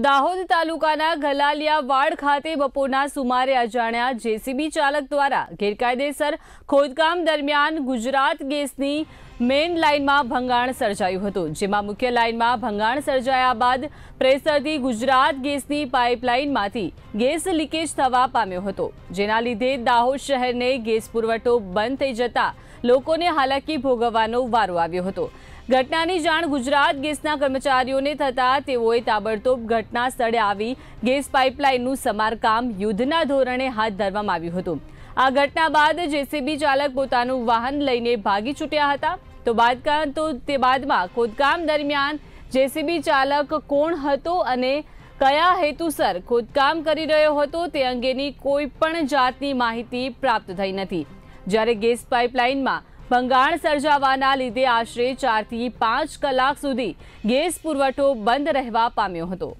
દાહોદ તાલુકાના ઘલાલિયા વાડ ખાતે બપોરના સુમારે અજાણ્યા જેસીબી ચાલક દ્વારા ઘેરકાયદેસર ખોદકામ દરમિયાન ગુજરાત ગેસની મેઈન લાઈનમાં ભંગાણ સર્જાયું હતું જેમાં મુખ્ય લાઈનમાં ભંગાણ સર્જાયા બાદ પ્રેસરથી ગુજરાત ગેસની પાઇપલાઇનમાંથી ગેસ લીકેજ થવા પામ્યો હતો જેના લીધે દાહોદ શહેરને ગેસ પુરવઠો બંધ થઈ જતાં લોકોએ હાલાકી ભોગવવાનો વારો આવ્યો હતો ઘટનાની જાણ ગુજરાત ગેસના કર્મચારીઓને થતા તેવો એ તાબરતોપ ઘટના સડે આવી ગેસ પાઇપલાઇનનું સમારકામ યુદ્ધના ધોરણે હાથ ધરવામાં આવ્યું હતું આ ઘટના બાદ જેસીબી ચાલક પોતાનું વાહન લઈને ભાગી છૂટ્યા હતા તો બાદકાન તો તે બાદમાં ખોદકામ દરમિયાન જેસીબી ચાલક કોણ હતો અને કયા હેતુસર ખોદકામ કરી રહ્યો હતો તે અંગેની કોઈ પણ જાતની માહિતી પ્રાપ્ત થઈ ન હતી જ્યારે ગેસ પાઇપલાઇનમાં ભંગાણ સર્જાવાના લીધે આશરે ચારથી પાંચ કલાક સુધી ગેસ પુરવઠો બંધ રહેવા પામ્યો હતો